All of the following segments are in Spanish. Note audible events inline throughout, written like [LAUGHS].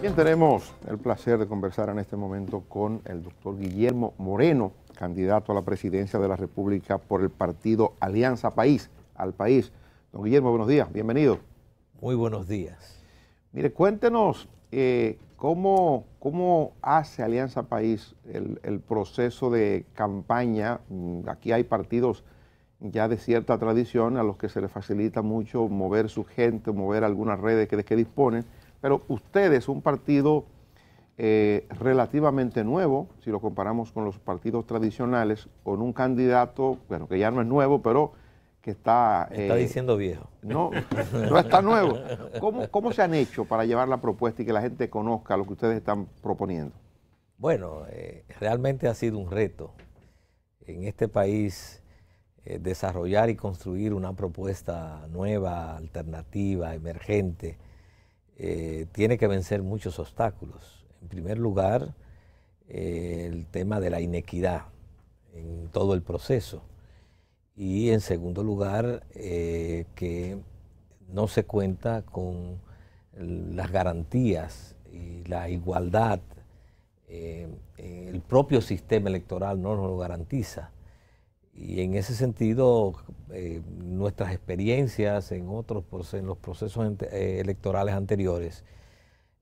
Bien, tenemos el placer de conversar en este momento con el doctor Guillermo Moreno, candidato a la presidencia de la República por el partido Alianza País, al país. Don Guillermo, buenos días, bienvenido. Muy buenos días. Mire, cuéntenos eh, ¿cómo, hace Alianza País el, proceso de campaña? Mm, aquí hay partidos ya de cierta tradición a los que se les facilita mucho mover su gente, mover algunas redes que, que disponen. Pero ustedes, un partido eh, relativamente nuevo, si lo comparamos con los partidos tradicionales, con un candidato, bueno, que ya no es nuevo, pero que está... está eh, diciendo viejo. No, no está nuevo. ¿Cómo, ¿Cómo se han hecho para llevar la propuesta y que la gente conozca lo que ustedes están proponiendo? Bueno, eh, realmente ha sido un reto en este país desarrollar y construir una propuesta nueva, alternativa, emergente, eh, tiene que vencer muchos obstáculos. En primer lugar, eh, el tema de la inequidad en todo el proceso. Y en segundo lugar, eh, que no se cuenta con las garantías y la igualdad. el propio sistema electoral no nos lo garantiza. Y en ese sentido, eh, nuestras experiencias en otros en los procesos eh, electorales anteriores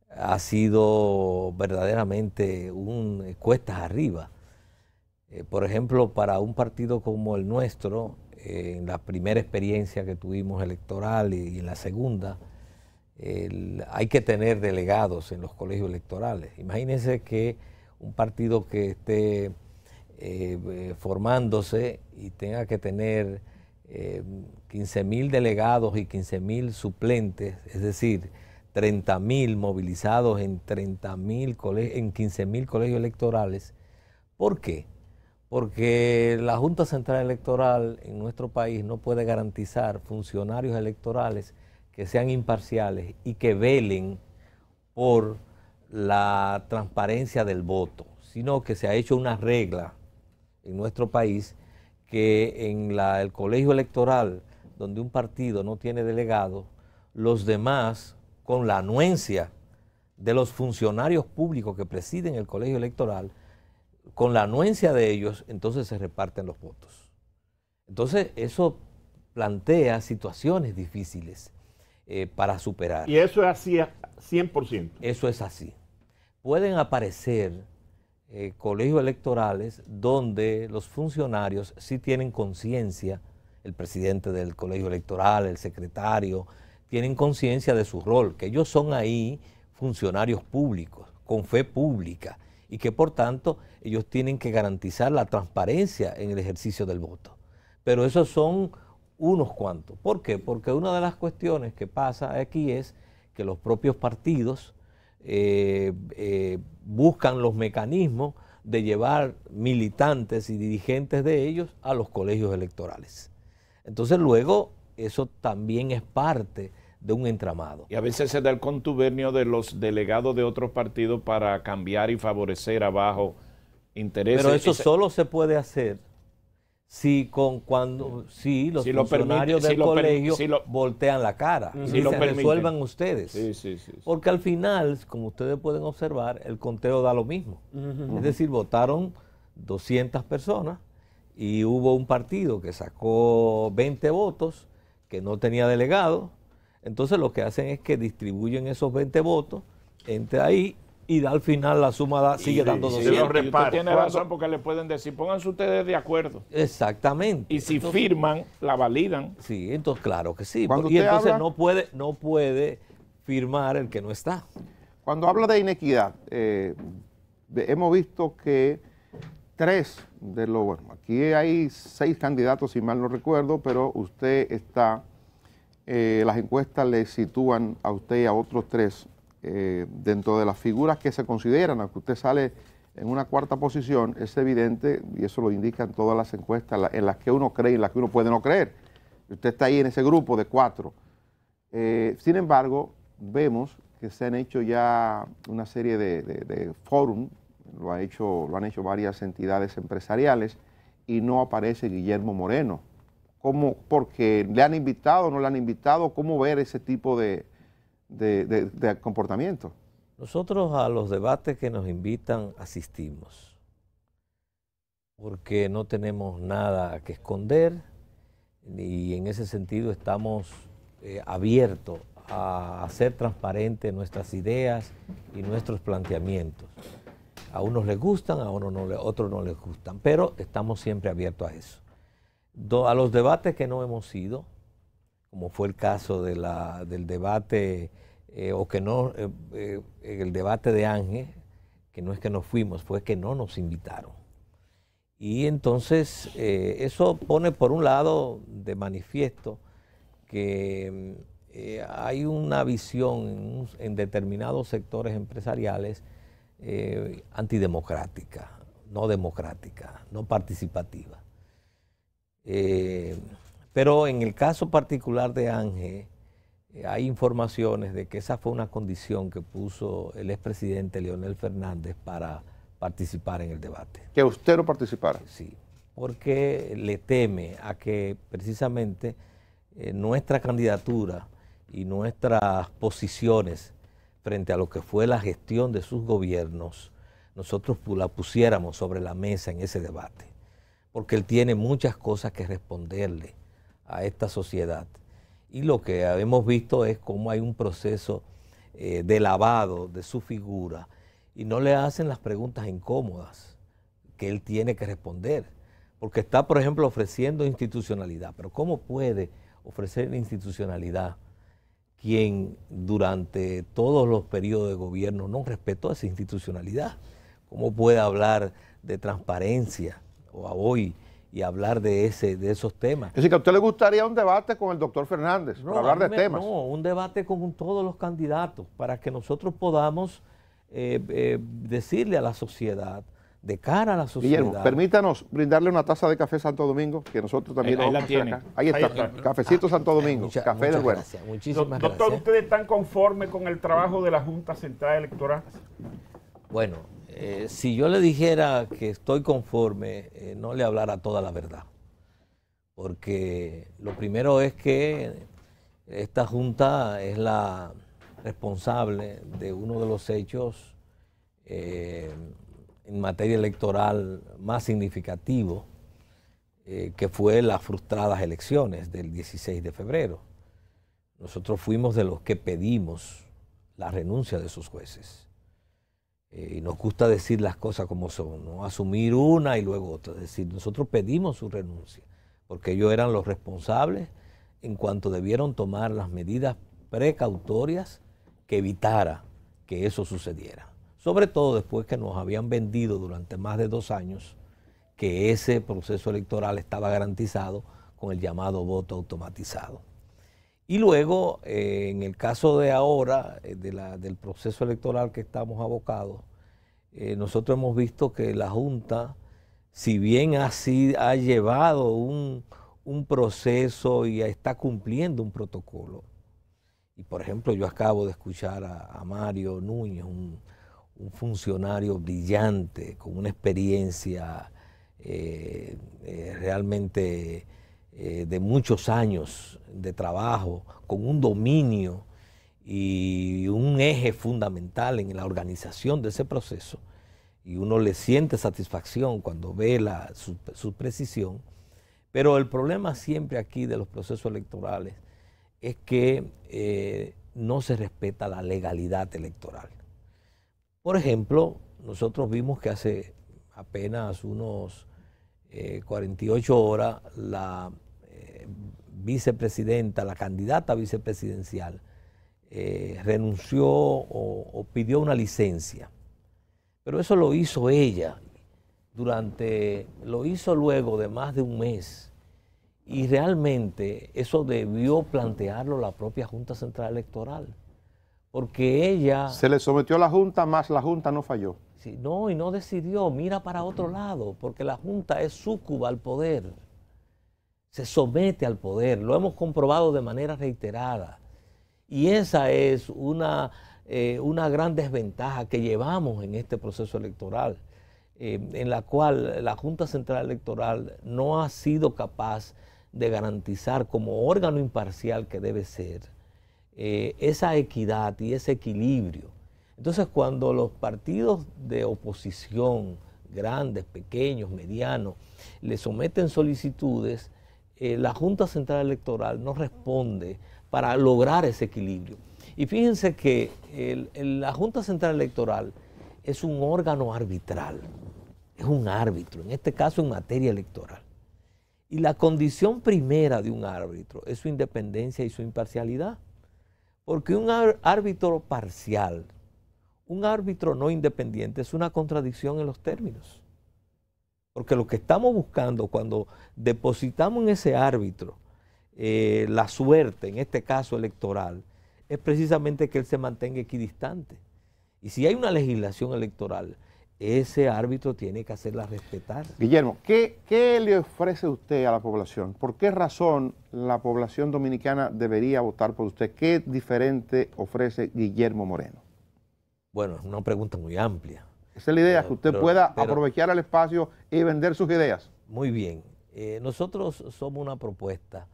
ha sido verdaderamente un eh, cuestas arriba. por ejemplo, para un partido como el nuestro, en la primera experiencia que tuvimos electoral y, en la segunda, hay que tener delegados en los colegios electorales. Imagínense que un partido que esté eh, eh, formándose y tenga que tener 15.000 eh, 15 delegados y 15.000 suplentes, es decir, 30.000 movilizados en, 30 en 15 colegios electorales. ¿Por qué? Porque la Junta Central Electoral en nuestro país no puede garantizar funcionarios electorales que sean imparciales y que velen por la transparencia del voto, sino que se ha hecho una regla en nuestro país que en el colegio electoral, donde un partido no tiene delegado, los demás, con la anuencia de los funcionarios públicos que presiden el colegio electoral, con la anuencia de ellos, entonces se reparten los votos. Entonces, eso plantea situaciones difíciles eh, para superar. Y eso es así 100%. Eso es así. Pueden aparecer eh, colegios electorales donde los funcionarios sí tienen conciencia, el presidente del colegio electoral, el secretario, tienen conciencia de su rol, que ellos son ahí funcionarios públicos, con fe pública, y que por tanto ellos tienen que garantizar la transparencia en el ejercicio del voto. Pero esos son unos cuantos. ¿Por qué? Porque una de las cuestiones que pasa aquí es que los propios partidos eh, eh, buscan los mecanismos de llevar militantes y dirigentes de ellos a los colegios electorales. Entonces luego eso también es parte de un entramado. Y a veces se da el contubernio de los delegados de otros partidos para cambiar y favorecer abajo intereses. Pero eso solo se puede hacer si con cuando si los funcionarios del colegio voltean la cara y se lo resuelvan ustedes porque al final como ustedes pueden observar el conteo da lo mismo es decir votaron 200 personas y hubo un partido que sacó 20 votos que no tenía delegado entonces lo que hacen es que distribuyen esos 20 votos entre ahí y da al final la suma sigue dando 200. Y tiene razón porque le pueden decir, pónganse ustedes de acuerdo. Exactamente. Y si firman, la validan. Sí, entonces claro que sí. y entonces no, puede, no puede firmar el que no está. Cuando habla de inequidad, eh, hemos visto que tres de los, bueno, aquí hay seis candidatos, si mal no recuerdo, pero usted está, eh, las encuestas le sitúan a usted y a otros tres eh, dentro de las figuras que se consideran, aunque usted sale en una cuarta posición, es evidente, y eso lo indican todas las encuestas, en las que uno cree y en las que uno puede no creer. Usted está ahí en ese grupo de cuatro. Eh, sin embargo, vemos que se han hecho ya una serie de, de, forum, lo, lo han hecho varias entidades empresariales, y no aparece Guillermo Moreno. ¿Cómo, porque le han invitado, no le han invitado, cómo ver ese tipo de, de, comportamiento. Nosotros a los debates que nos invitan asistimos, porque no tenemos nada que esconder y en ese sentido estamos eh, abiertos a hacer transparentes nuestras ideas y nuestros planteamientos. A unos les gustan, a no, le, otros no les gustan, pero estamos siempre abiertos a eso. a los debates que no hemos ido, como fue el caso de del debate, eh, o que no, eh, eh, el debate de Ángel, que no es que nos fuimos, fue que no nos invitaron. Y entonces eso pone por un lado de manifiesto que mm, hay una visión en, determinados sectores empresariales antidemocrática, no democrática, no participativa. Eh, pero en el caso particular de Ángel, eh, hay informaciones de que esa fue una condición que puso el expresidente Leonel Fernández para participar en el debate. Que usted no participara. Sí, porque le teme a que precisamente eh, nuestra candidatura y nuestras posiciones frente a lo que fue la gestión de sus gobiernos, nosotros la pusiéramos sobre la mesa en ese debate, porque él tiene muchas cosas que responderle a esta sociedad. Y lo que hemos visto es cómo hay un proceso eh, de lavado de su figura y no le hacen las preguntas incómodas que él tiene que responder. Porque está, por ejemplo, ofreciendo institucionalidad. Pero ¿cómo puede ofrecer institucionalidad quien durante todos los periodos de gobierno no respetó esa institucionalidad? ¿Cómo puede hablar de transparencia o a hoy y hablar de, ese, de esos temas. Es decir, que a usted le gustaría un debate con el doctor Fernández, hablar de temas. No, un debate con todos los candidatos, para que nosotros podamos eh, eh, decirle a la sociedad, de cara a la sociedad. permítanos brindarle una taza de café Santo Domingo, que nosotros también la Ahí está, cafecito Santo Domingo, café de bueno. Muchísimas Doctor, ¿eh? ¿ustedes están conformes con el trabajo de la Junta Central Electoral? Bueno, eh, si yo le dijera que estoy conforme, eh, no le hablara toda la verdad. Porque lo primero es que esta Junta es la responsable de uno de los hechos eh, en materia electoral más significativo, que fue las frustradas elecciones del 16 de febrero. Nosotros fuimos de los que pedimos la renuncia de sus jueces eh, y nos gusta decir las cosas como son, asumir una y luego otra. Es decir, nosotros pedimos su renuncia, porque ellos eran los responsables en cuanto debieron tomar las medidas precautorias que evitara que eso sucediera. Sobre todo después que nos habían vendido durante más de dos años que ese proceso electoral estaba garantizado con el llamado voto automatizado. Y luego, eh, en el caso de ahora, eh, del proceso electoral que estamos abocados, eh, nosotros hemos visto que la Junta, si bien ha, sido, ha llevado un, proceso y está cumpliendo un protocolo, y por ejemplo yo acabo de escuchar a, Mario Núñez, un, funcionario brillante, con una experiencia realmente eh, de muchos años de trabajo, con un dominio y un eje fundamental en la organización de ese proceso, y uno le siente satisfacción cuando ve su, precisión, pero el problema siempre aquí de los procesos electorales es que eh, no se respeta la legalidad electoral. Por ejemplo, nosotros vimos que hace apenas unos 48 eh, horas la vicepresidenta, la candidata vicepresidencial, eh, renunció o, pidió una licencia. Pero eso lo hizo ella durante, lo hizo luego de más de un mes. Y realmente eso debió plantearlo la propia Junta Central Electoral. Porque ella... Se le sometió a la Junta, más la Junta no falló. Sí, no, y no decidió, mira para otro lado, porque la Junta es súcuba al poder se somete al poder, lo hemos comprobado de manera reiterada. Y esa es una, eh, una gran desventaja que llevamos en este proceso electoral, eh, en la cual la Junta Central Electoral no ha sido capaz de garantizar como órgano imparcial que debe ser eh, esa equidad y ese equilibrio. Entonces cuando los partidos de oposición, grandes, pequeños, medianos, le someten solicitudes, eh, la Junta Central Electoral no responde para lograr ese equilibrio. Y fíjense que la Junta Central Electoral es un órgano arbitral, es un árbitro, en este caso en materia electoral. Y la condición primera de un árbitro es su independencia y su imparcialidad. Porque un árbitro parcial, un árbitro no independiente, es una contradicción en los términos. Porque lo que estamos buscando cuando depositamos en ese árbitro eh, la suerte, en este caso electoral, es precisamente que él se mantenga equidistante. Y si hay una legislación electoral, ese árbitro tiene que hacerla respetar. Guillermo, ¿qué, ¿qué le ofrece usted a la población? ¿Por qué razón la población dominicana debería votar por usted? ¿Qué diferente ofrece Guillermo Moreno? Bueno, es una pregunta muy amplia. Esa es la idea, que usted pueda aprovechar el espacio y vender sus ideas. Muy bien. Eh, nosotros somos una propuesta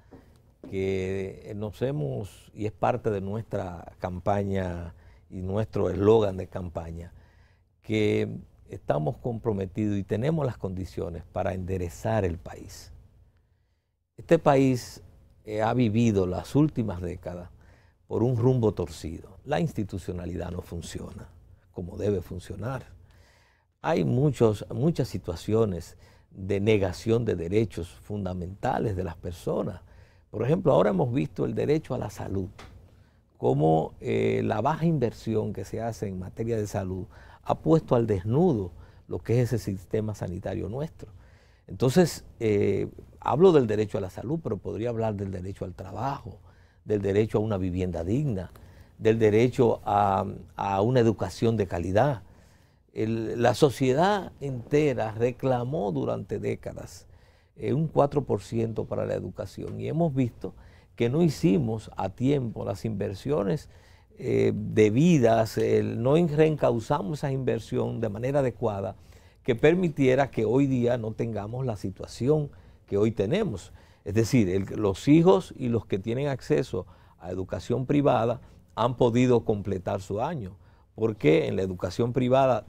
que eh, nos hemos, y es parte de nuestra campaña y nuestro eslogan de campaña, que estamos comprometidos y tenemos las condiciones para enderezar el país. Este país eh, ha vivido las últimas décadas por un rumbo torcido. La institucionalidad no funciona como debe funcionar hay muchos, muchas situaciones de negación de derechos fundamentales de las personas. Por ejemplo, ahora hemos visto el derecho a la salud, como eh, la baja inversión que se hace en materia de salud ha puesto al desnudo lo que es ese sistema sanitario nuestro. Entonces, eh, hablo del derecho a la salud, pero podría hablar del derecho al trabajo, del derecho a una vivienda digna, del derecho a una educación de calidad, la sociedad entera reclamó durante décadas eh, un 4% para la educación y hemos visto que no hicimos a tiempo las inversiones eh, debidas, no reencauzamos esa inversión de manera adecuada que permitiera que hoy día no tengamos la situación que hoy tenemos. Es decir, los hijos y los que tienen acceso a educación privada han podido completar su año porque en la educación privada,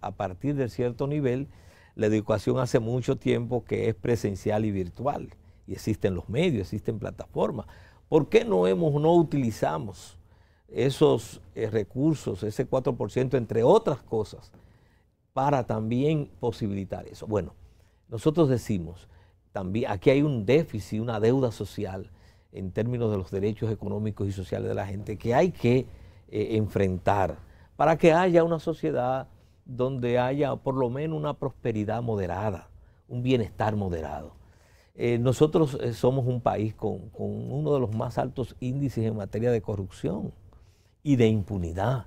a, partir de cierto nivel, la educación hace mucho tiempo que es presencial y virtual, y existen los medios, existen plataformas. ¿Por qué no, hemos, no utilizamos esos eh, recursos, ese 4%, entre otras cosas, para también posibilitar eso? Bueno, nosotros decimos, también aquí hay un déficit, una deuda social en términos de los derechos económicos y sociales de la gente que hay que eh, enfrentar, para que haya una sociedad donde haya por lo menos una prosperidad moderada, un bienestar moderado. Eh, nosotros eh, somos un país con, uno de los más altos índices en materia de corrupción y de impunidad.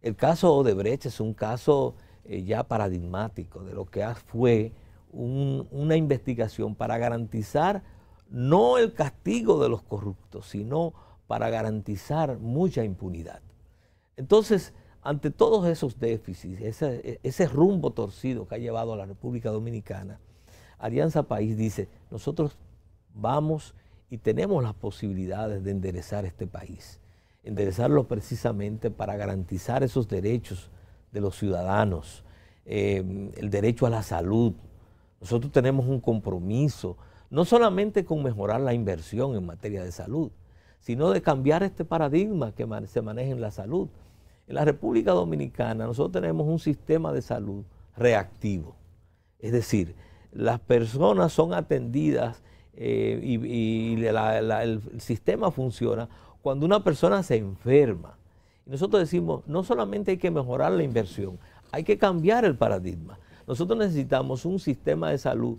El caso Odebrecht es un caso ya paradigmático de lo que fue una investigación para garantizar no el castigo de los corruptos, sino para garantizar mucha impunidad. Entonces, ante todos esos déficits, ese, rumbo torcido que ha llevado a la República Dominicana, Alianza País dice, nosotros vamos y tenemos las posibilidades de enderezar este país, enderezarlo precisamente para garantizar esos derechos de los ciudadanos, eh, el derecho a la salud. Nosotros tenemos un compromiso, no solamente con mejorar la inversión en materia de salud, sino de cambiar este paradigma que se maneja en la salud. En la República Dominicana nosotros tenemos un sistema de salud reactivo, es decir, las personas son atendidas eh, y, el sistema funciona cuando una persona se enferma. Y nosotros decimos, no solamente hay que mejorar la inversión, hay que cambiar el paradigma. Nosotros necesitamos un sistema de salud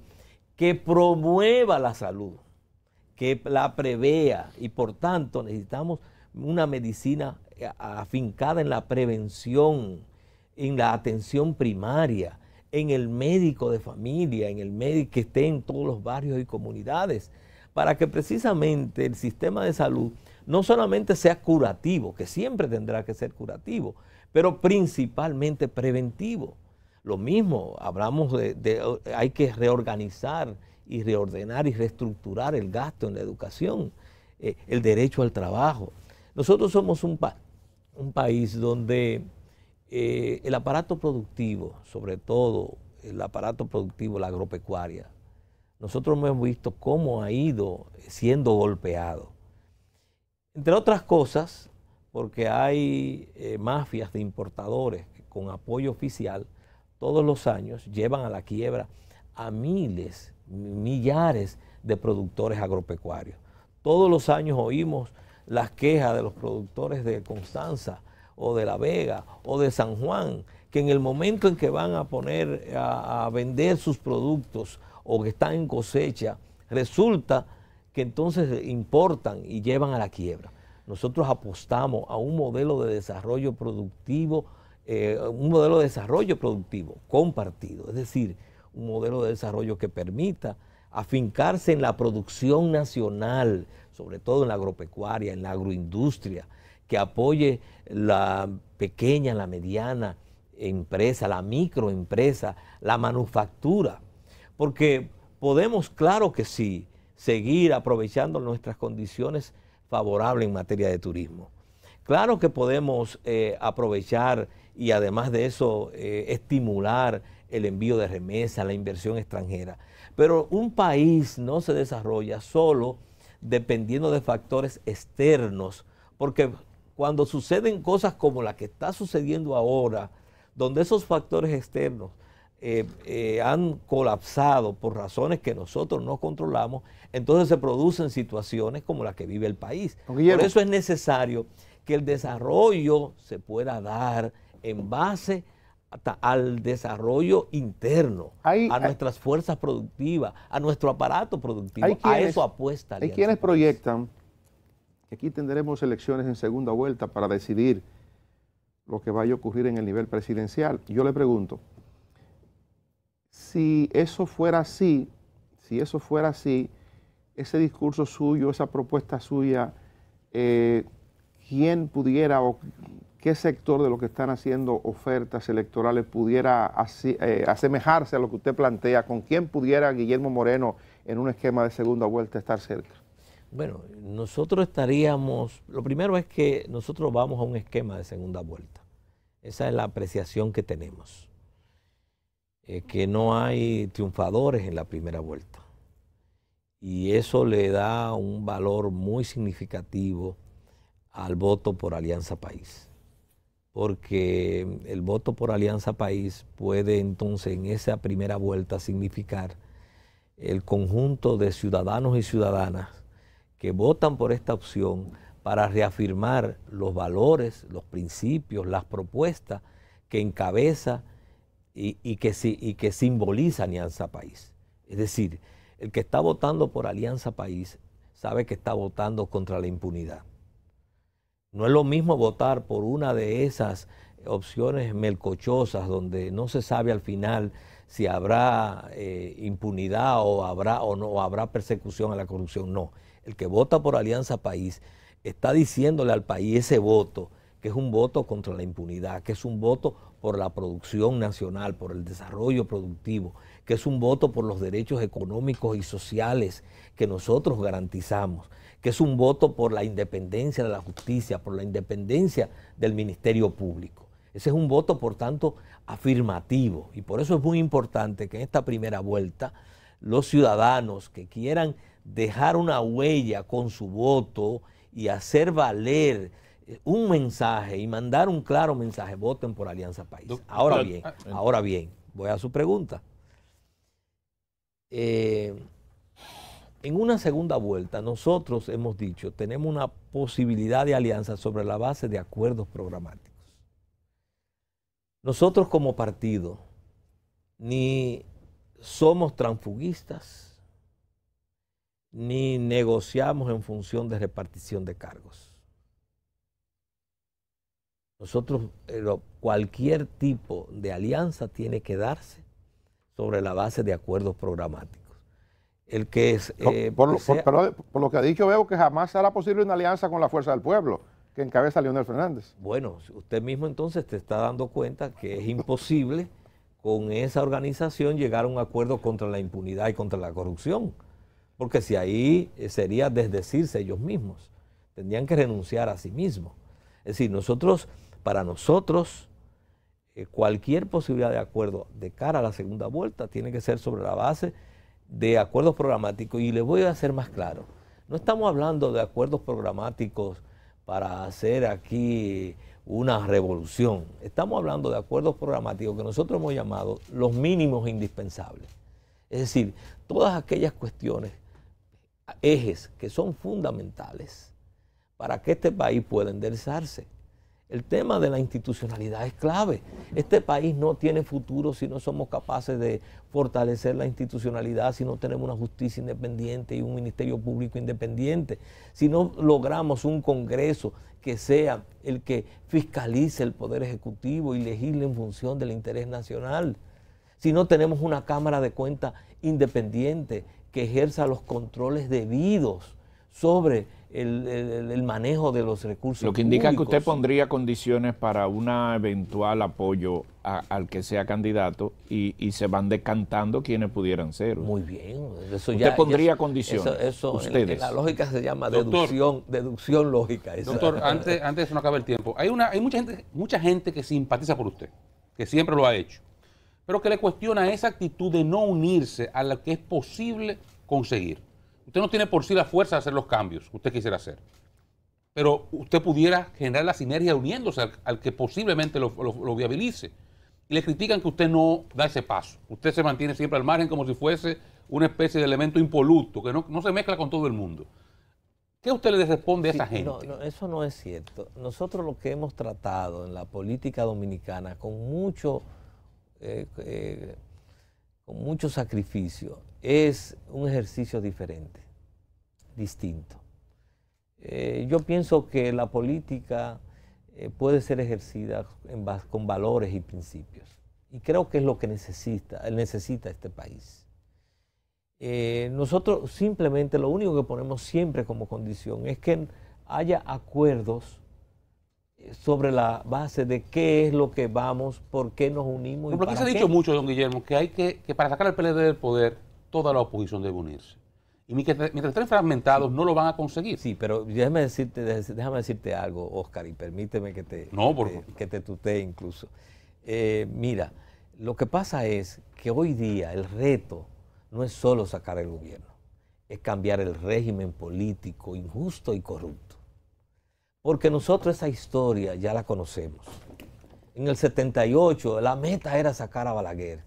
que promueva la salud, que la prevea y por tanto necesitamos una medicina eh, afincada en la prevención, en la atención primaria, en el médico de familia, en el médico que esté en todos los barrios y comunidades, para que precisamente el sistema de salud no solamente sea curativo, que siempre tendrá que ser curativo, pero principalmente preventivo. Lo mismo, hablamos de, de hay que reorganizar y reordenar y reestructurar el gasto en la educación, eh, el derecho al trabajo. Nosotros somos un, un país donde eh, el aparato productivo, sobre todo el aparato productivo, la agropecuaria, nosotros hemos visto cómo ha ido siendo golpeado. Entre otras cosas, porque hay eh, mafias de importadores con apoyo oficial todos los años llevan a la quiebra a miles millares de productores agropecuarios. Todos los años oímos las quejas de los productores de Constanza o de La Vega o de San Juan, que en el momento en que van a poner a, vender sus productos o que están en cosecha, resulta que entonces importan y llevan a la quiebra. Nosotros apostamos a un modelo de desarrollo productivo, eh, un modelo de desarrollo productivo compartido, es decir, un modelo de desarrollo que permita afincarse en la producción nacional, sobre todo en la agropecuaria, en la agroindustria, que apoye la pequeña, la mediana empresa, la microempresa, la manufactura. Porque podemos, claro que sí, seguir aprovechando nuestras condiciones favorables en materia de turismo. Claro que podemos eh, aprovechar y además de eso eh, estimular el envío de remesas, la inversión extranjera. Pero un país no se desarrolla solo dependiendo de factores externos, porque cuando suceden cosas como la que está sucediendo ahora, donde esos factores externos eh, eh, han colapsado por razones que nosotros no controlamos, entonces se producen situaciones como la que vive el país. Por eso es necesario que el desarrollo se pueda dar en base a al desarrollo interno, a nuestras fuerzas productivas, a nuestro aparato productivo. a eso apuesta. Alianza hay quienes proyectan que aquí tendremos elecciones en segunda vuelta para decidir lo que vaya a ocurrir en el nivel presidencial. Yo le pregunto, si eso fuera así, si eso fuera así, ese discurso suyo, esa propuesta suya, eh, ¿quién pudiera o qué sector de los que están haciendo ofertas electorales pudiera eh, asemejarse a lo que usted plantea, con quién pudiera Guillermo Moreno en un esquema de segunda vuelta estar cerca. Bueno, nosotros estaríamos, lo primero es que nosotros vamos a un esquema de segunda vuelta. Esa es la apreciación que tenemos. que no hay triunfadores en la primera vuelta. Y eso le da un valor muy significativo al voto por Alianza País porque el voto por Alianza País puede entonces en esa primera vuelta significar el conjunto de ciudadanos y ciudadanas que votan por esta opción para reafirmar los valores, los principios, las propuestas que encabeza y, que simboliza Alianza País. Es decir, el que está votando por Alianza País sabe que está votando contra la impunidad no es lo mismo votar por una de esas opciones melcochosas donde no se sabe al final si habrá eh, impunidad o habrá o no o habrá persecución a la corrupción. No, el que vota por Alianza País está diciéndole al país ese voto que es un voto contra la impunidad, que es un voto por la producción nacional, por el desarrollo productivo, que es un voto por los derechos económicos y sociales que nosotros garantizamos que es un voto por la independencia de la justicia, por la independencia del Ministerio Público. Ese es un voto, por tanto, afirmativo. Y por eso es muy importante que en esta primera vuelta los ciudadanos que quieran dejar una huella con su voto y hacer valer eh, un mensaje y mandar un claro mensaje, voten por Alianza País. Ahora bien, ah, ahora bien, voy a su pregunta. Eh, en una segunda vuelta, nosotros hemos dicho, tenemos una posibilidad de alianza sobre la base de acuerdos programáticos. Nosotros como partido ni somos transfugistas, ni negociamos en función de repartición de cargos. Nosotros, eh, cualquier tipo de alianza tiene que darse sobre la base de acuerdos programáticos el que es... Eh, por, lo, que ha dicho veo que jamás será posible una alianza con la Fuerza del Pueblo, que encabeza Leonel Fernández. Bueno, usted mismo entonces te está dando cuenta que es imposible con esa organización llegar a un acuerdo contra la impunidad y contra la corrupción, porque si ahí eh, sería desdecirse ellos mismos, tendrían que renunciar a sí mismos. Es decir, nosotros, para nosotros, eh, cualquier posibilidad de acuerdo de cara a la segunda vuelta tiene que ser sobre la base de acuerdos programáticos y les voy a hacer más claro. No estamos hablando de acuerdos programáticos para hacer aquí una revolución. Estamos hablando de acuerdos programáticos que nosotros hemos llamado los mínimos indispensables. Es decir, todas aquellas cuestiones, ejes que son fundamentales para que este país pueda enderezarse. El tema de la institucionalidad es clave. Este país no tiene futuro si no somos capaces de fortalecer la institucionalidad, si no tenemos una justicia independiente y un ministerio público independiente, si no logramos un Congreso que sea el que fiscalice el Poder Ejecutivo y legisle en función del interés nacional, si no tenemos una Cámara de Cuentas independiente que ejerza los controles debidos sobre el, manejo de los recursos. Lo que indica que usted pondría condiciones para un eventual apoyo al que sea candidato y, se van decantando quienes pudieran ser. Muy bien. Eso usted ya, pondría condiciones. Eso, Ustedes. la lógica se llama deducción, deducción lógica. Doctor, antes, [LAUGHS] antes no acaba el tiempo. Hay, una, hay mucha, gente, mucha gente que simpatiza por usted, que siempre lo ha hecho, pero que le cuestiona esa actitud de no unirse a lo que es posible conseguir. Usted no tiene por sí la fuerza de hacer los cambios que usted quisiera hacer. Pero usted pudiera generar la sinergia uniéndose al, que posiblemente lo, viabilice. Y le critican que usted no da ese paso. Usted se mantiene siempre al margen como si fuese una especie de elemento impoluto, que no, se mezcla con todo el mundo. ¿Qué usted le responde a esa gente? No, eso no es cierto. Nosotros lo que hemos tratado en la política dominicana con mucho, eh, eh, con mucho sacrificio es un ejercicio diferente, distinto. Eh, yo pienso que la política eh, puede ser ejercida en, con valores y principios. Y creo que es lo que necesita, necesita este país. Eh, nosotros simplemente lo único que ponemos siempre como condición es que haya acuerdos sobre la base de qué es lo que vamos, por qué nos unimos. Pero y para se ha dicho mucho, don Guillermo, que hay que, que para sacar al PLD del poder toda la oposición debe unirse. Y mientras, estén fragmentados, no lo van a conseguir. Sí, pero déjame decirte, déjame decirte algo, Oscar, y permíteme que te, que te tutee incluso. Eh, mira, lo que pasa es que hoy día el reto no es solo sacar el gobierno, es cambiar el régimen político injusto y corrupto. Porque nosotros esa historia ya la conocemos. En el 78 la meta era sacar a Balaguer.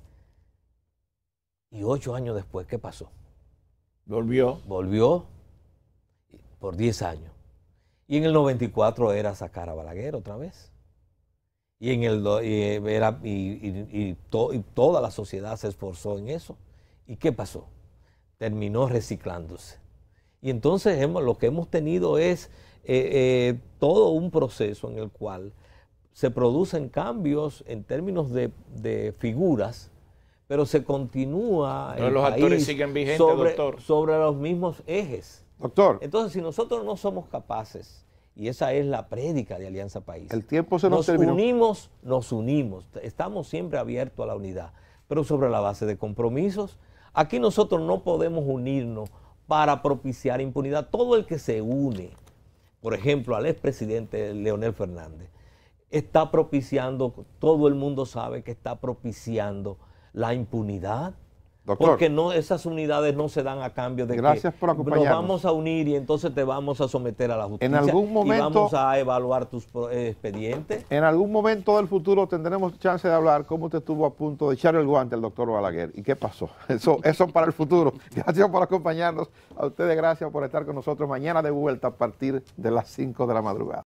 Y ocho años después, ¿qué pasó? Volvió. Volvió por diez años. Y en el 94 era sacar a Balaguer otra vez. Y, en el, eh, y, toda la sociedad se esforzó en eso. ¿Y qué pasó? Terminó reciclándose. Y entonces hemos, lo que hemos tenido es eh, eh, todo un proceso en el cual se producen cambios en términos de, de figuras pero se continúa. los actores siguen vigentes, sobre, Sobre los mismos ejes. Doctor. Entonces, si nosotros no somos capaces, y esa es la prédica de Alianza País. El tiempo se nos, nos unimos, nos unimos. Estamos siempre abiertos a la unidad, pero sobre la base de compromisos. Aquí nosotros no podemos unirnos para propiciar impunidad. Todo el que se une, por ejemplo, al expresidente Leonel Fernández, está propiciando, todo el mundo sabe que está propiciando la impunidad. porque no, esas unidades no se dan a cambio de gracias que por acompañarnos. nos vamos a unir y entonces te vamos a someter a la justicia. En algún momento, y vamos a evaluar tus eh, expedientes. En algún momento del futuro tendremos chance de hablar cómo te estuvo a punto de echar el guante el doctor Balaguer y qué pasó. [LAUGHS] Eso, eso para el futuro. [LAUGHS] Gracias por acompañarnos. A ustedes gracias por estar con nosotros mañana de vuelta a partir de las 5 de la madrugada.